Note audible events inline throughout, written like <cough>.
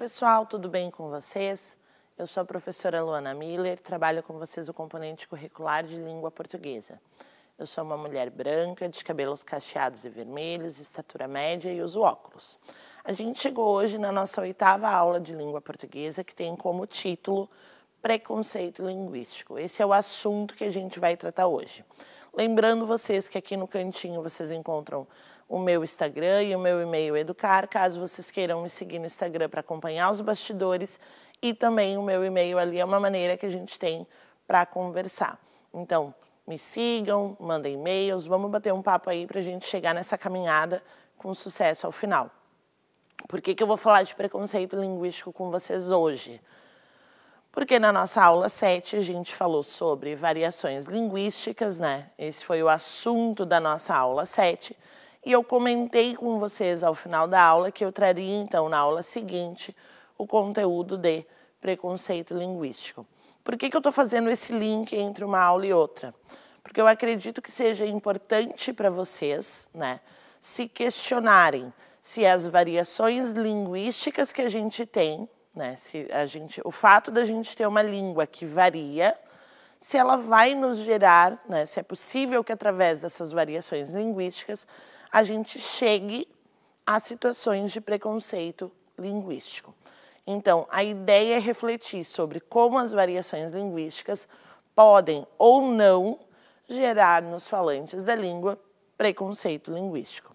pessoal, tudo bem com vocês? Eu sou a professora Luana Miller, trabalho com vocês o componente curricular de língua portuguesa. Eu sou uma mulher branca, de cabelos cacheados e vermelhos, estatura média e uso óculos. A gente chegou hoje na nossa oitava aula de língua portuguesa, que tem como título Preconceito Linguístico. Esse é o assunto que a gente vai tratar hoje. Lembrando vocês que aqui no cantinho vocês encontram o meu Instagram e o meu e-mail educar, caso vocês queiram me seguir no Instagram para acompanhar os bastidores e também o meu e-mail ali é uma maneira que a gente tem para conversar. Então, me sigam, mandem e-mails, vamos bater um papo aí para a gente chegar nessa caminhada com sucesso ao final. Por que, que eu vou falar de preconceito linguístico com vocês hoje? Porque na nossa aula 7 a gente falou sobre variações linguísticas, né? Esse foi o assunto da nossa aula 7. E eu comentei com vocês ao final da aula que eu traria então na aula seguinte o conteúdo de preconceito linguístico. Por que, que eu estou fazendo esse link entre uma aula e outra? Porque eu acredito que seja importante para vocês né, se questionarem se as variações linguísticas que a gente tem, né, se a gente, o fato da gente ter uma língua que varia, se ela vai nos gerar, né, se é possível que através dessas variações linguísticas a gente chegue a situações de preconceito linguístico. Então, a ideia é refletir sobre como as variações linguísticas podem ou não gerar nos falantes da língua preconceito linguístico.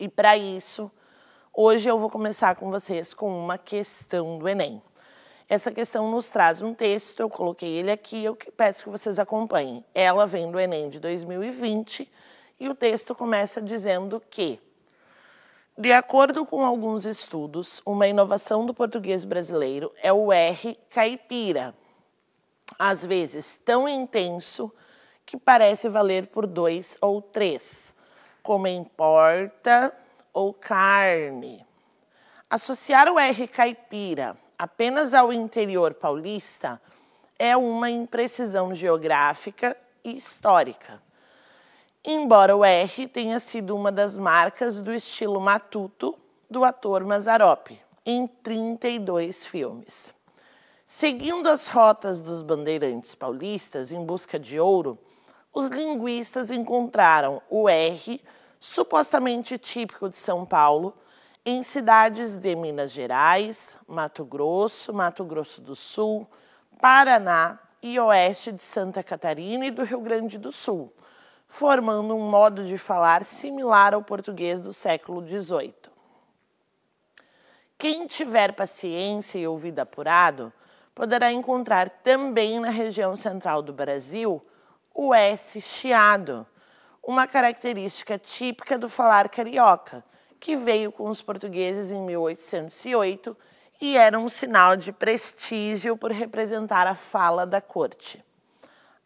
E para isso, hoje eu vou começar com vocês com uma questão do Enem. Essa questão nos traz um texto, eu coloquei ele aqui, eu peço que vocês acompanhem. Ela vem do Enem de 2020 e o texto começa dizendo que, de acordo com alguns estudos, uma inovação do português brasileiro é o R caipira, às vezes tão intenso que parece valer por dois ou três, como em porta ou carne. Associar o R caipira apenas ao interior paulista é uma imprecisão geográfica e histórica embora o R tenha sido uma das marcas do estilo matuto do ator Mazarope, em 32 filmes. Seguindo as rotas dos bandeirantes paulistas em busca de ouro, os linguistas encontraram o R, supostamente típico de São Paulo, em cidades de Minas Gerais, Mato Grosso, Mato Grosso do Sul, Paraná e oeste de Santa Catarina e do Rio Grande do Sul formando um modo de falar similar ao português do século XVIII. Quem tiver paciência e ouvido apurado, poderá encontrar também na região central do Brasil o S chiado, uma característica típica do falar carioca, que veio com os portugueses em 1808 e era um sinal de prestígio por representar a fala da corte.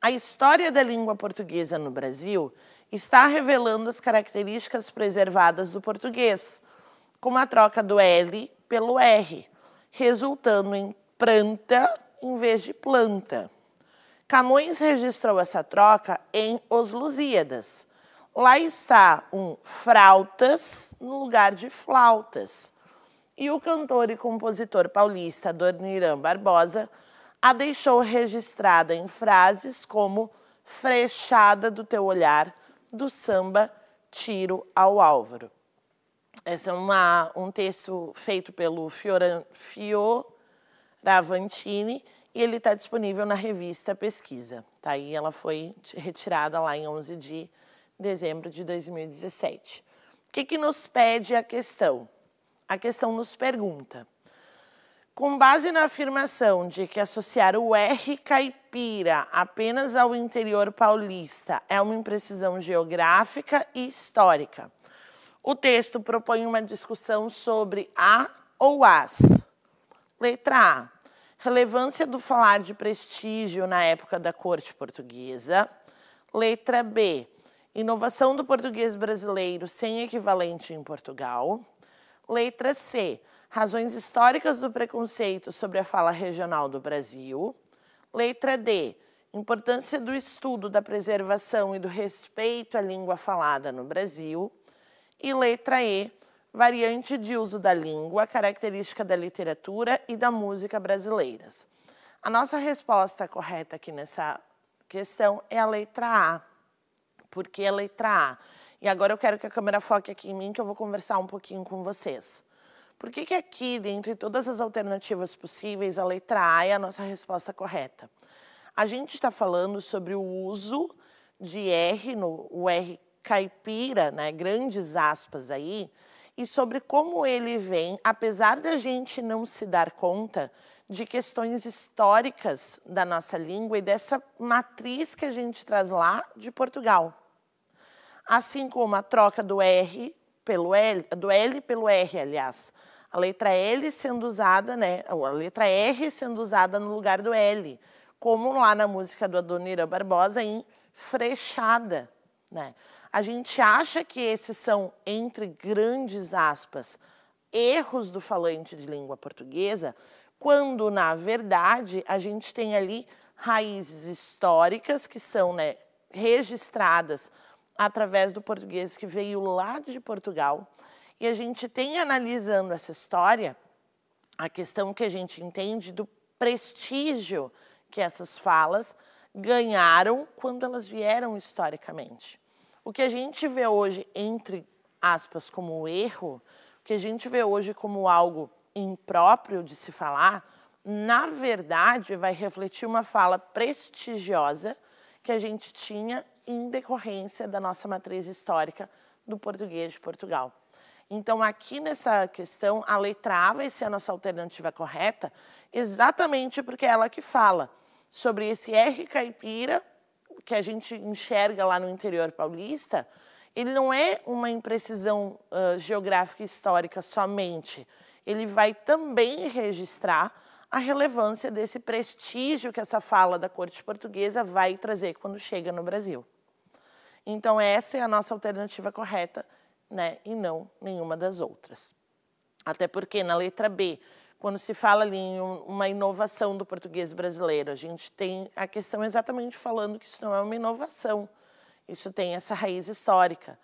A história da língua portuguesa no Brasil está revelando as características preservadas do português, como a troca do L pelo R, resultando em planta em vez de planta. Camões registrou essa troca em Os Lusíadas. Lá está um frautas no lugar de flautas. E o cantor e compositor paulista Dorniram Barbosa a deixou registrada em frases como frechada do teu olhar, do samba, tiro ao Álvaro. Esse é uma, um texto feito pelo Fioran, Fioravantini e ele está disponível na revista Pesquisa. Tá? ela foi retirada lá em 11 de dezembro de 2017. O que, que nos pede a questão? A questão nos pergunta com base na afirmação de que associar o R caipira apenas ao interior paulista é uma imprecisão geográfica e histórica, o texto propõe uma discussão sobre a ou as. Letra A. Relevância do falar de prestígio na época da corte portuguesa. Letra B. Inovação do português brasileiro sem equivalente em Portugal. Letra C Razões históricas do preconceito sobre a fala regional do Brasil. Letra D. Importância do estudo da preservação e do respeito à língua falada no Brasil. E letra E. Variante de uso da língua, característica da literatura e da música brasileiras. A nossa resposta correta aqui nessa questão é a letra A. Por que a letra A? E agora eu quero que a câmera foque aqui em mim, que eu vou conversar um pouquinho com vocês. Por que, que aqui, dentre todas as alternativas possíveis, a letra A é a nossa resposta correta? A gente está falando sobre o uso de R, no, o R caipira, né, grandes aspas aí, e sobre como ele vem, apesar da gente não se dar conta, de questões históricas da nossa língua e dessa matriz que a gente traz lá de Portugal. Assim como a troca do R pelo L, do L pelo R, aliás, a letra L sendo usada, né, a letra R sendo usada no lugar do L, como lá na música do Adonira Barbosa em Frechada, né? A gente acha que esses são, entre grandes aspas, erros do falante de língua portuguesa, quando na verdade a gente tem ali raízes históricas que são né, registradas através do português que veio lá de Portugal, e a gente tem, analisando essa história, a questão que a gente entende do prestígio que essas falas ganharam quando elas vieram historicamente. O que a gente vê hoje, entre aspas, como erro, o que a gente vê hoje como algo impróprio de se falar, na verdade vai refletir uma fala prestigiosa que a gente tinha em decorrência da nossa matriz histórica do português de Portugal. Então, aqui nessa questão, a letra A vai ser a nossa alternativa correta, exatamente porque é ela que fala sobre esse R caipira que a gente enxerga lá no interior paulista. Ele não é uma imprecisão uh, geográfica e histórica somente. Ele vai também registrar a relevância desse prestígio que essa fala da corte portuguesa vai trazer quando chega no Brasil. Então, essa é a nossa alternativa correta né, e não nenhuma das outras. Até porque na letra B, quando se fala ali em uma inovação do português brasileiro, a gente tem a questão exatamente falando que isso não é uma inovação, isso tem essa raiz histórica.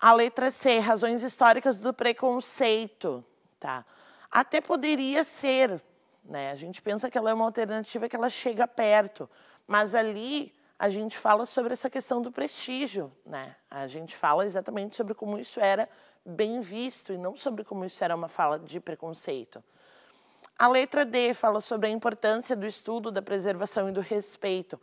A letra C, razões históricas do preconceito, tá? Até poderia ser, né? A gente pensa que ela é uma alternativa que ela chega perto, mas ali a gente fala sobre essa questão do prestígio, né? A gente fala exatamente sobre como isso era bem visto e não sobre como isso era uma fala de preconceito. A letra D fala sobre a importância do estudo, da preservação e do respeito.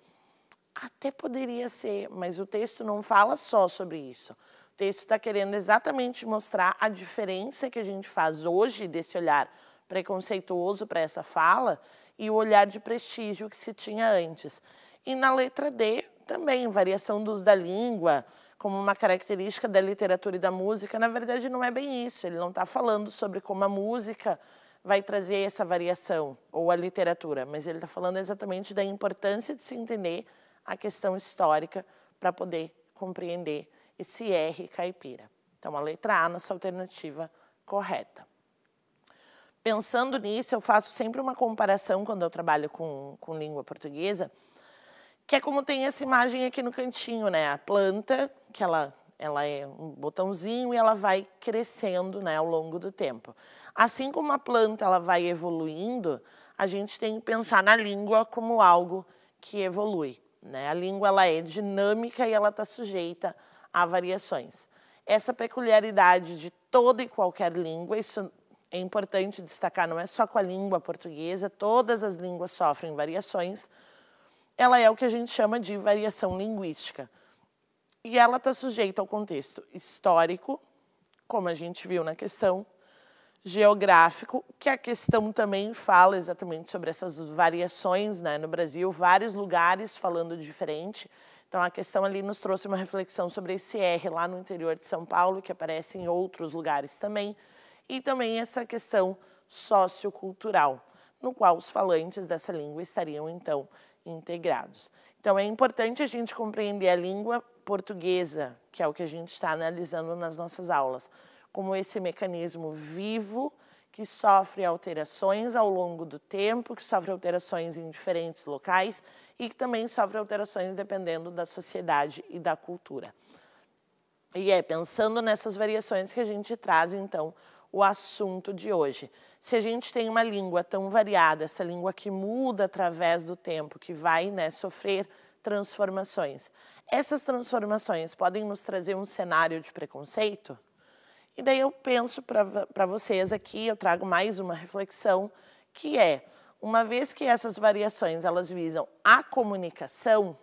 Até poderia ser, mas o texto não fala só sobre isso. O texto está querendo exatamente mostrar a diferença que a gente faz hoje desse olhar preconceituoso para essa fala e o olhar de prestígio que se tinha antes. E na letra D, também, variação dos da língua, como uma característica da literatura e da música. Na verdade, não é bem isso. Ele não está falando sobre como a música vai trazer essa variação, ou a literatura, mas ele está falando exatamente da importância de se entender a questão histórica para poder compreender esse R caipira. Então, a letra A, nossa alternativa correta. Pensando nisso, eu faço sempre uma comparação quando eu trabalho com, com língua portuguesa que é como tem essa imagem aqui no cantinho, né? A planta, que ela, ela é um botãozinho e ela vai crescendo né, ao longo do tempo. Assim como a planta ela vai evoluindo, a gente tem que pensar na língua como algo que evolui. Né? A língua ela é dinâmica e ela está sujeita a variações. Essa peculiaridade de toda e qualquer língua, isso é importante destacar, não é só com a língua portuguesa, todas as línguas sofrem variações, ela é o que a gente chama de variação linguística. E ela está sujeita ao contexto histórico, como a gente viu na questão, geográfico, que a questão também fala exatamente sobre essas variações né? no Brasil, vários lugares falando diferente. Então, a questão ali nos trouxe uma reflexão sobre esse R lá no interior de São Paulo, que aparece em outros lugares também, e também essa questão sociocultural, no qual os falantes dessa língua estariam, então, integrados. Então, é importante a gente compreender a língua portuguesa, que é o que a gente está analisando nas nossas aulas, como esse mecanismo vivo que sofre alterações ao longo do tempo, que sofre alterações em diferentes locais e que também sofre alterações dependendo da sociedade e da cultura. E é pensando nessas variações que a gente traz, então, o assunto de hoje. Se a gente tem uma língua tão variada, essa língua que muda através do tempo, que vai né, sofrer transformações, essas transformações podem nos trazer um cenário de preconceito? E daí eu penso para vocês aqui, eu trago mais uma reflexão, que é, uma vez que essas variações elas visam a comunicação,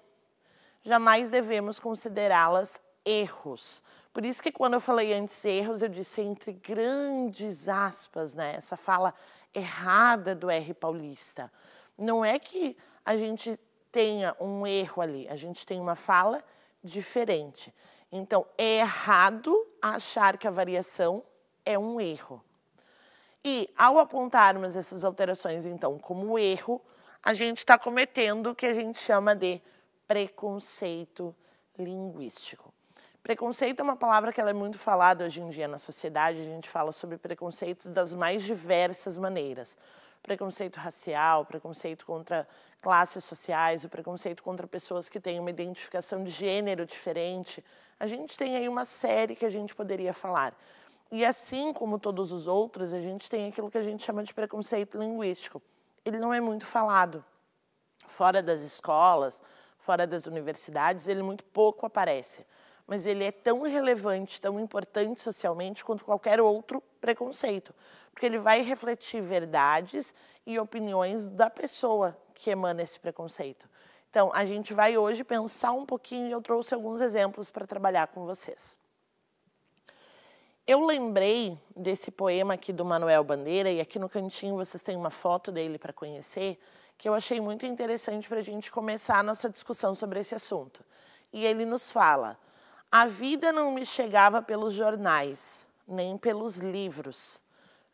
jamais devemos considerá-las erros, por isso que quando eu falei antes erros, eu disse entre grandes aspas, né? Essa fala errada do R paulista. Não é que a gente tenha um erro ali, a gente tem uma fala diferente. Então, é errado achar que a variação é um erro. E ao apontarmos essas alterações, então, como erro, a gente está cometendo o que a gente chama de preconceito linguístico. Preconceito é uma palavra que ela é muito falada hoje em dia na sociedade. A gente fala sobre preconceitos das mais diversas maneiras. Preconceito racial, preconceito contra classes sociais, o preconceito contra pessoas que têm uma identificação de gênero diferente. A gente tem aí uma série que a gente poderia falar. E assim como todos os outros, a gente tem aquilo que a gente chama de preconceito linguístico. Ele não é muito falado. Fora das escolas, fora das universidades, ele muito pouco aparece mas ele é tão relevante, tão importante socialmente quanto qualquer outro preconceito, porque ele vai refletir verdades e opiniões da pessoa que emana esse preconceito. Então, a gente vai hoje pensar um pouquinho, eu trouxe alguns exemplos para trabalhar com vocês. Eu lembrei desse poema aqui do Manuel Bandeira, e aqui no cantinho vocês têm uma foto dele para conhecer, que eu achei muito interessante para a gente começar a nossa discussão sobre esse assunto. E ele nos fala: a vida não me chegava pelos jornais, nem pelos livros.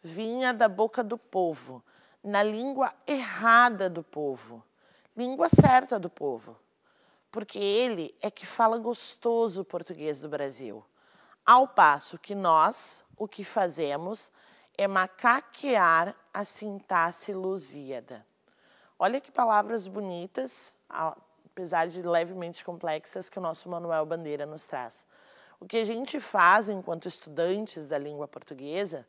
Vinha da boca do povo, na língua errada do povo, língua certa do povo. Porque ele é que fala gostoso o português do Brasil. Ao passo que nós, o que fazemos é macaquear a sintaxe lusíada. Olha que palavras bonitas, apesar de levemente complexas, que o nosso Manuel Bandeira nos traz. O que a gente faz enquanto estudantes da língua portuguesa,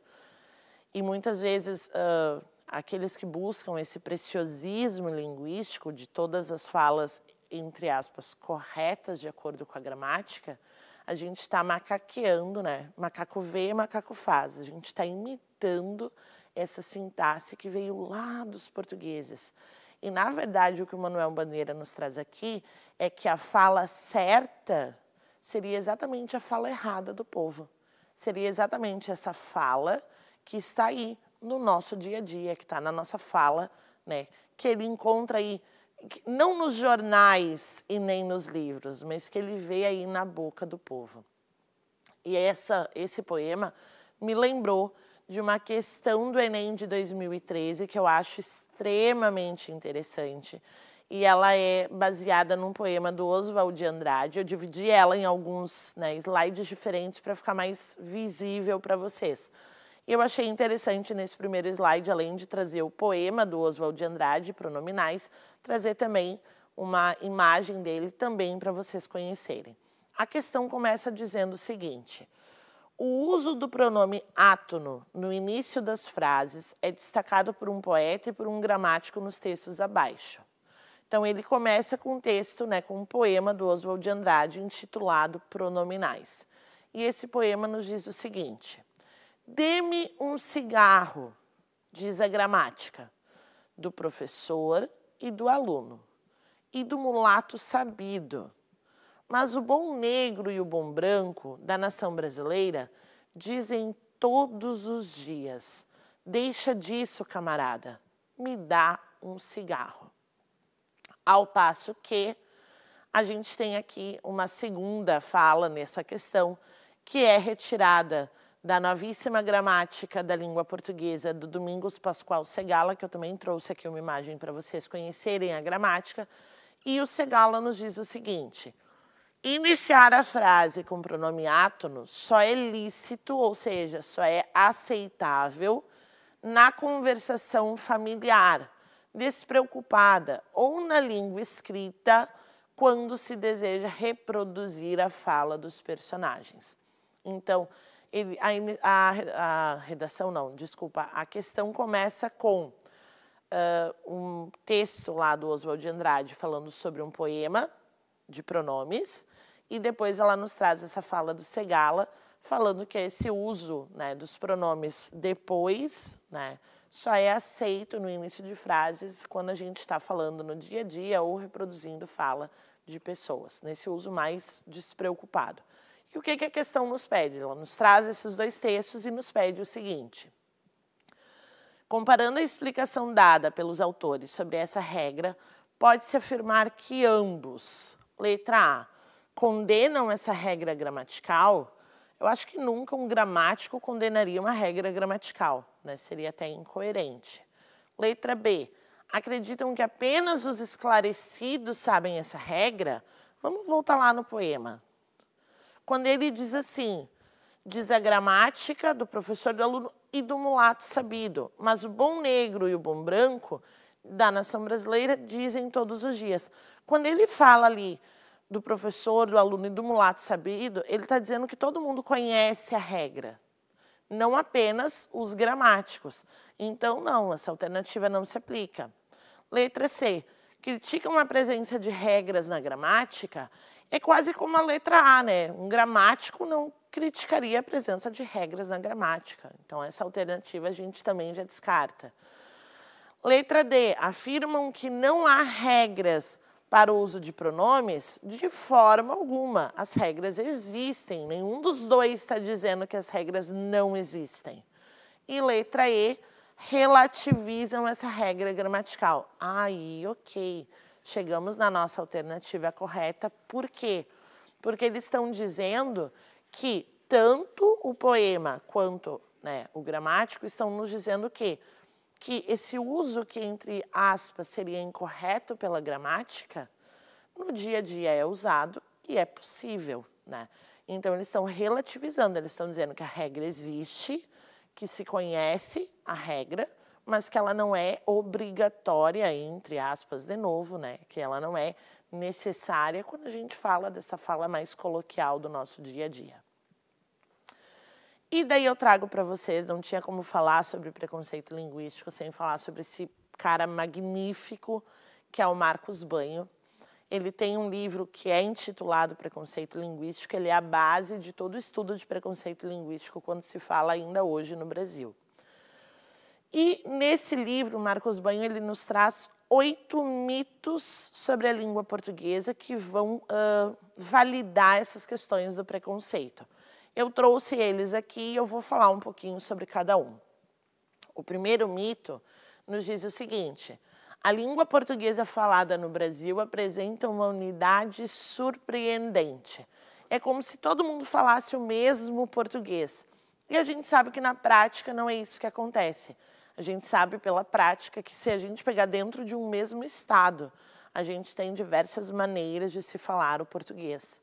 e muitas vezes uh, aqueles que buscam esse preciosismo linguístico de todas as falas, entre aspas, corretas de acordo com a gramática, a gente está macaqueando, né? Macaco vê, macaco faz. A gente está imitando essa sintaxe que veio lá dos portugueses. E, na verdade, o que o Manuel Bandeira nos traz aqui é que a fala certa seria exatamente a fala errada do povo. Seria exatamente essa fala que está aí no nosso dia a dia, que está na nossa fala, né? que ele encontra aí, não nos jornais e nem nos livros, mas que ele vê aí na boca do povo. E essa, esse poema me lembrou de uma questão do Enem de 2013 que eu acho extremamente interessante. E ela é baseada num poema do Oswald de Andrade. Eu dividi ela em alguns né, slides diferentes para ficar mais visível para vocês. E eu achei interessante nesse primeiro slide, além de trazer o poema do Oswald de Andrade, Pronominais, trazer também uma imagem dele também para vocês conhecerem. A questão começa dizendo o seguinte: o uso do pronome átono no início das frases é destacado por um poeta e por um gramático nos textos abaixo. Então ele começa com um texto, né, com um poema do Oswald de Andrade intitulado Pronominais. E esse poema nos diz o seguinte: Dê-me um cigarro, diz a gramática, do professor e do aluno, e do mulato sabido, mas o bom negro e o bom branco da nação brasileira dizem todos os dias: deixa disso, camarada, me dá um cigarro. Ao passo que a gente tem aqui uma segunda fala nessa questão, que é retirada da novíssima gramática da língua portuguesa do Domingos Pascoal Segala, que eu também trouxe aqui uma imagem para vocês conhecerem a gramática, e o Segala nos diz o seguinte: Iniciar a frase com pronome átono só é lícito, ou seja, só é aceitável na conversação familiar, despreocupada ou na língua escrita, quando se deseja reproduzir a fala dos personagens. Então, ele, a, a, a, redação não, desculpa, a questão começa com uh, um texto lá do Oswald de Andrade falando sobre um poema de pronomes, e depois ela nos traz essa fala do Segala, falando que esse uso né, dos pronomes depois né, só é aceito no início de frases quando a gente está falando no dia a dia ou reproduzindo fala de pessoas, nesse uso mais despreocupado. E o que, que a questão nos pede? Ela nos traz esses dois textos e nos pede o seguinte. Comparando a explicação dada pelos autores sobre essa regra, pode-se afirmar que ambos, Letra A. Condenam essa regra gramatical? Eu acho que nunca um gramático condenaria uma regra gramatical, né? Seria até incoerente. Letra B. Acreditam que apenas os esclarecidos sabem essa regra? Vamos voltar lá no poema. Quando ele diz assim: diz a gramática do professor, do aluno e do mulato sabido, mas o bom negro e o bom branco da nação brasileira dizem todos os dias. Quando ele fala ali do professor, do aluno e do mulato sabido, ele está dizendo que todo mundo conhece a regra, não apenas os gramáticos. Então, não, essa alternativa não se aplica. Letra C. Criticam a presença de regras na gramática é quase como a letra A, né? Um gramático não criticaria a presença de regras na gramática. Então, essa alternativa a gente também já descarta. Letra D. Afirmam que não há regras para o uso de pronomes? De forma alguma. As regras existem. Nenhum dos dois está dizendo que as regras não existem. E letra E, relativizam essa regra gramatical. Aí, ok. Chegamos na nossa alternativa correta. Por quê? Porque eles estão dizendo que tanto o poema quanto né, o gramático estão nos dizendo que que esse uso que, entre aspas, seria incorreto pela gramática, no dia a dia é usado e é possível, né? Então, eles estão relativizando, eles estão dizendo que a regra existe, que se conhece a regra, mas que ela não é obrigatória, entre aspas, de novo, né? Que ela não é necessária quando a gente fala dessa fala mais coloquial do nosso dia a dia. E daí eu trago para vocês, não tinha como falar sobre preconceito linguístico sem falar sobre esse cara magnífico que é o Marcos Banho. Ele tem um livro que é intitulado Preconceito Linguístico, ele é a base de todo o estudo de preconceito linguístico quando se fala ainda hoje no Brasil. E nesse livro, Marcos Banho, ele nos traz oito mitos sobre a língua portuguesa que vão uh, validar essas questões do preconceito. Eu trouxe eles aqui e eu vou falar um pouquinho sobre cada um. O primeiro mito nos diz o seguinte: a língua portuguesa falada no Brasil apresenta uma unidade surpreendente. É como se todo mundo falasse o mesmo português. E a gente sabe que na prática não é isso que acontece. A gente sabe pela prática que se a gente pegar dentro de um mesmo estado, a gente tem diversas maneiras de se falar o português.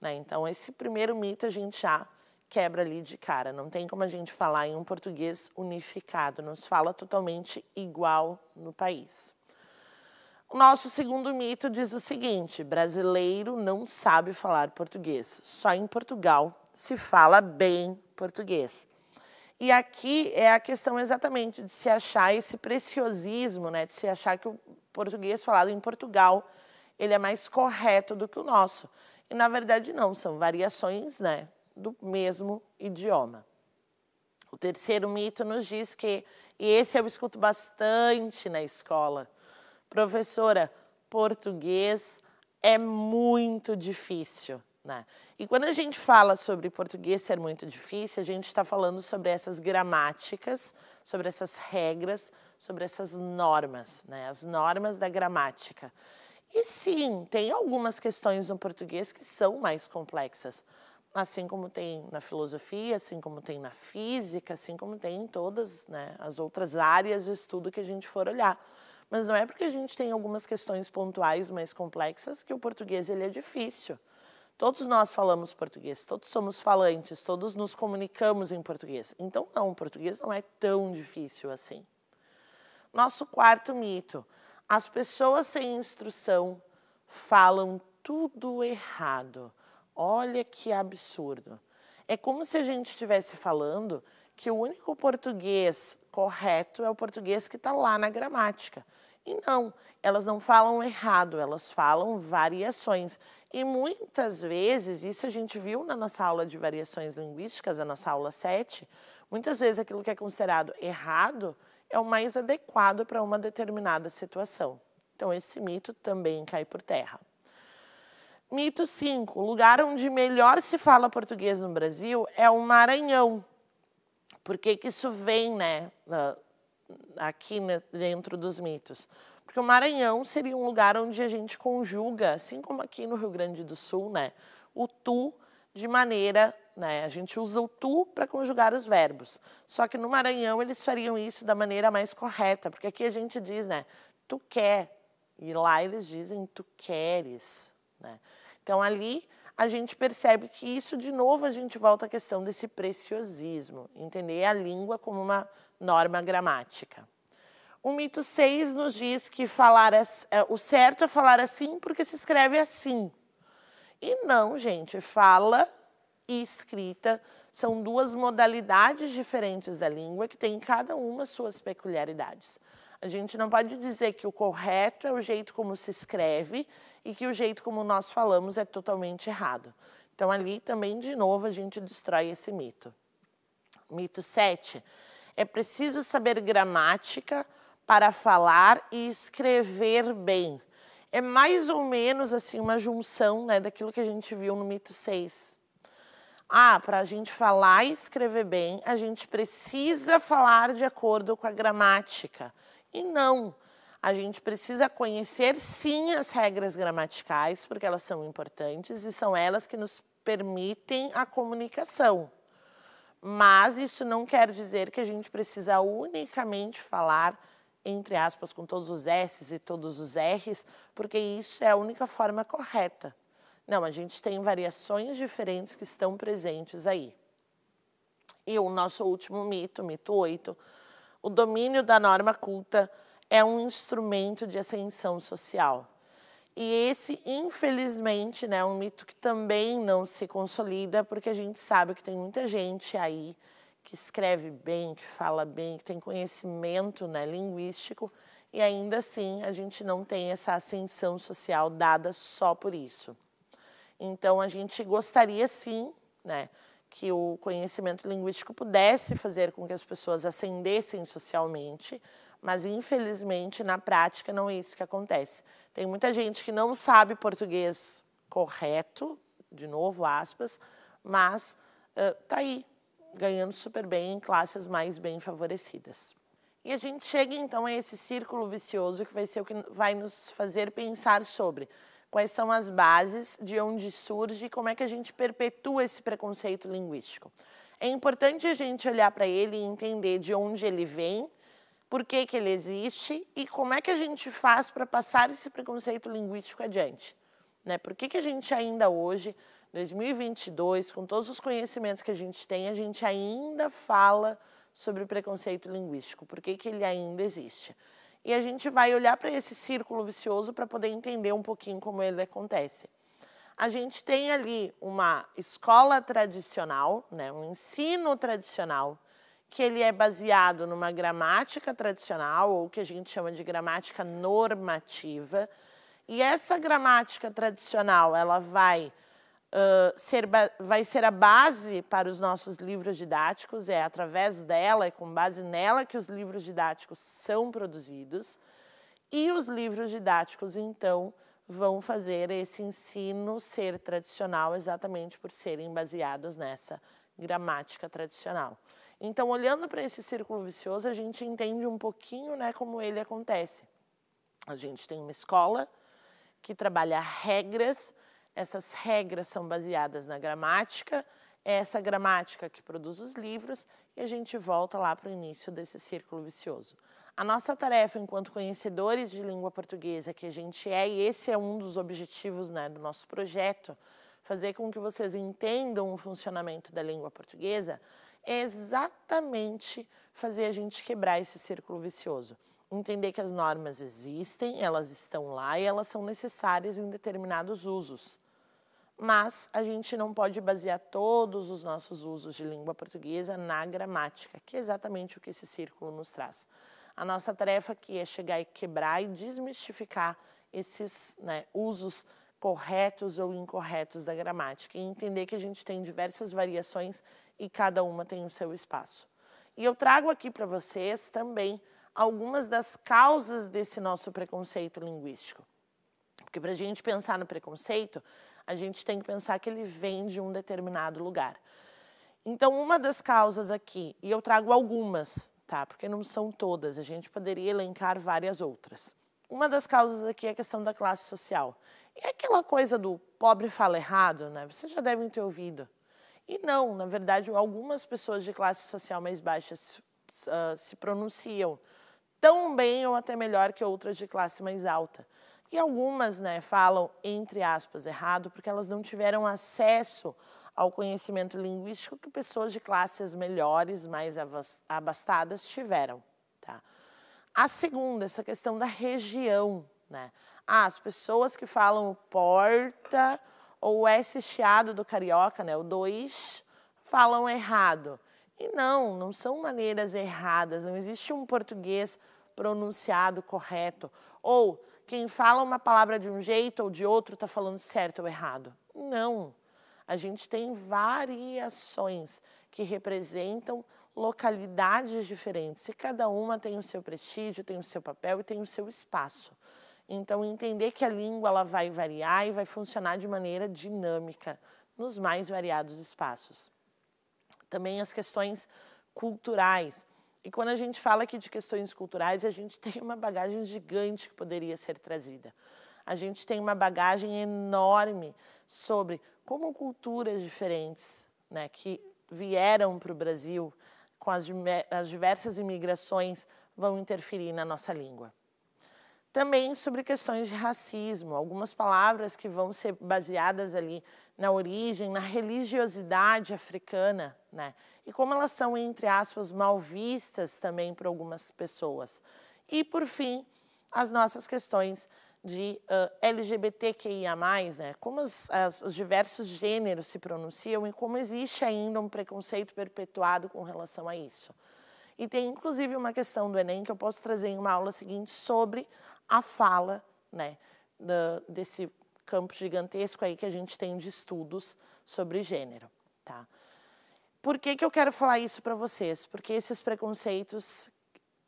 Né? Então, esse primeiro mito a gente já quebra ali de cara. Não tem como a gente falar em um português unificado, Nos fala totalmente igual no país. O nosso segundo mito diz o seguinte: brasileiro não sabe falar português. Só em Portugal se fala bem português. E aqui é a questão exatamente de se achar esse preciosismo, né, de se achar que o português falado em Portugal ele é mais correto do que o nosso. E, na verdade, não, são variações né, do mesmo idioma. O terceiro mito nos diz que, e esse eu escuto bastante na escola, professora, português é muito difícil. Né? E quando a gente fala sobre português ser muito difícil, a gente está falando sobre essas gramáticas, sobre essas regras, sobre essas normas, né? as normas da gramática. E sim, tem algumas questões no português que são mais complexas, assim como tem na filosofia, assim como tem na física, assim como tem em todas né, as outras áreas de estudo que a gente for olhar. Mas não é porque a gente tem algumas questões pontuais mais complexas que o português ele é difícil. Todos nós falamos português, todos somos falantes, todos nos comunicamos em português. Então, não, o português não é tão difícil assim. Nosso quarto mito. As pessoas sem instrução falam tudo errado. Olha que absurdo. É como se a gente estivesse falando que o único português correto é o português que está lá na gramática. E não, elas não falam errado, elas falam variações. E muitas vezes, isso a gente viu na nossa aula de variações linguísticas, a nossa aula 7, muitas vezes aquilo que é considerado errado é o mais adequado para uma determinada situação. Então, esse mito também cai por terra. Mito 5. O lugar onde melhor se fala português no Brasil é o Maranhão. Por que, que isso vem né, aqui dentro dos mitos? Porque o Maranhão seria um lugar onde a gente conjuga, assim como aqui no Rio Grande do Sul, né, o tu de maneira né? A gente usa o tu para conjugar os verbos. Só que no Maranhão eles fariam isso da maneira mais correta, porque aqui a gente diz, né? Tu quer. E lá eles dizem tu queres. Né? Então ali a gente percebe que isso, de novo, a gente volta à questão desse preciosismo, entender a língua como uma norma gramática. O mito 6 nos diz que falar é, o certo é falar assim porque se escreve assim. E não, gente, fala e escrita são duas modalidades diferentes da língua que têm cada uma suas peculiaridades. A gente não pode dizer que o correto é o jeito como se escreve e que o jeito como nós falamos é totalmente errado. Então, ali também, de novo, a gente destrói esse mito. Mito 7. É preciso saber gramática para falar e escrever bem. É mais ou menos assim uma junção né, daquilo que a gente viu no mito 6, ah, para a gente falar e escrever bem, a gente precisa falar de acordo com a gramática. E não. A gente precisa conhecer sim as regras gramaticais, porque elas são importantes e são elas que nos permitem a comunicação. Mas isso não quer dizer que a gente precisa unicamente falar entre aspas com todos os s's e todos os r's, porque isso é a única forma correta não, a gente tem variações diferentes que estão presentes aí. E o nosso último mito, mito 8, o domínio da norma culta é um instrumento de ascensão social. E esse, infelizmente, né, é um mito que também não se consolida, porque a gente sabe que tem muita gente aí que escreve bem, que fala bem, que tem conhecimento né, linguístico, e ainda assim a gente não tem essa ascensão social dada só por isso. Então, a gente gostaria sim né, que o conhecimento linguístico pudesse fazer com que as pessoas ascendessem socialmente, mas infelizmente na prática não é isso que acontece. Tem muita gente que não sabe português correto, de novo aspas, mas está uh, aí, ganhando super bem em classes mais bem favorecidas. E a gente chega então a esse círculo vicioso que vai ser o que vai nos fazer pensar sobre quais são as bases, de onde surge e como é que a gente perpetua esse preconceito linguístico. É importante a gente olhar para ele e entender de onde ele vem, por que, que ele existe e como é que a gente faz para passar esse preconceito linguístico adiante. Né? Por que, que a gente ainda hoje, 2022, com todos os conhecimentos que a gente tem, a gente ainda fala sobre o preconceito linguístico? Por que, que ele ainda existe? e a gente vai olhar para esse círculo vicioso para poder entender um pouquinho como ele acontece. A gente tem ali uma escola tradicional, né, um ensino tradicional, que ele é baseado numa gramática tradicional, ou que a gente chama de gramática normativa. E essa gramática tradicional, ela vai ser, vai ser a base para os nossos livros didáticos, é através dela, é com base nela que os livros didáticos são produzidos. E os livros didáticos, então, vão fazer esse ensino ser tradicional exatamente por serem baseados nessa gramática tradicional. Então, olhando para esse círculo vicioso, a gente entende um pouquinho né, como ele acontece. A gente tem uma escola que trabalha regras essas regras são baseadas na gramática, é essa gramática que produz os livros e a gente volta lá para o início desse círculo vicioso. A nossa tarefa enquanto conhecedores de língua portuguesa, que a gente é, e esse é um dos objetivos né, do nosso projeto, fazer com que vocês entendam o funcionamento da língua portuguesa, é exatamente fazer a gente quebrar esse círculo vicioso. Entender que as normas existem, elas estão lá e elas são necessárias em determinados usos mas a gente não pode basear todos os nossos usos de língua portuguesa na gramática, que é exatamente o que esse círculo nos traz. A nossa tarefa aqui é chegar e quebrar e desmistificar esses né, usos corretos ou incorretos da gramática e entender que a gente tem diversas variações e cada uma tem o seu espaço. E eu trago aqui para vocês também algumas das causas desse nosso preconceito linguístico. Porque para a gente pensar no preconceito, a gente tem que pensar que ele vem de um determinado lugar. Então, uma das causas aqui, e eu trago algumas, tá? Porque não são todas, a gente poderia elencar várias outras. Uma das causas aqui é a questão da classe social. E aquela coisa do pobre fala errado, né? Vocês já devem ter ouvido. E não, na verdade, algumas pessoas de classe social mais baixa se, ah, se pronunciam tão bem ou até melhor que outras de classe mais alta. E algumas né, falam, entre aspas, errado, porque elas não tiveram acesso ao conhecimento linguístico que pessoas de classes melhores, mais abastadas, tiveram. Tá? A segunda, essa questão da região. Né? Ah, as pessoas que falam o porta ou o S chiado do carioca, né, o dois, falam errado. E não, não são maneiras erradas, não existe um português pronunciado correto. Ou quem fala uma palavra de um jeito ou de outro está falando certo ou errado. Não. A gente tem variações que representam localidades diferentes e cada uma tem o seu prestígio, tem o seu papel e tem o seu espaço. Então, entender que a língua ela vai variar e vai funcionar de maneira dinâmica nos mais variados espaços. Também as questões culturais. E quando a gente fala aqui de questões culturais, a gente <laughs> tem uma bagagem gigante que poderia ser trazida. A gente tem uma bagagem enorme sobre como culturas diferentes, né, que vieram para o Brasil com as, as diversas imigrações, vão interferir na nossa língua. Também sobre questões de racismo, algumas palavras que vão ser baseadas ali na origem, na religiosidade africana, né? E como elas são, entre aspas, mal vistas também por algumas pessoas. E, por fim, as nossas questões de uh, ah, LGBTQIA, né? como as, os diversos gêneros se pronunciam e como existe ainda um preconceito perpetuado com relação a isso. E tem inclusive uma questão do Enem que eu posso trazer em uma aula seguinte sobre a fala né, da, desse campo gigantesco aí que a gente tem de estudos sobre gênero. Tá? Por que, que eu quero falar isso para vocês? Porque esses preconceitos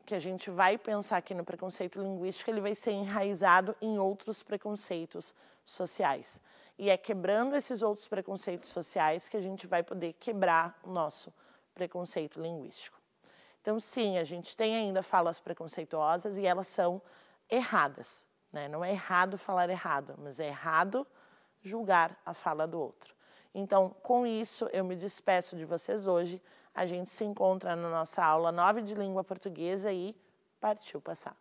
que a gente vai pensar aqui no preconceito linguístico, ele vai ser enraizado em outros preconceitos sociais. E é quebrando esses outros preconceitos sociais que a gente vai poder quebrar o nosso preconceito linguístico. Então, sim, a gente tem ainda falas preconceituosas e elas são erradas. Né? Não é errado falar errado, mas é errado julgar a fala do outro. Então, com isso, eu me despeço de vocês hoje. A gente se encontra na nossa aula 9 de língua portuguesa e partiu passar.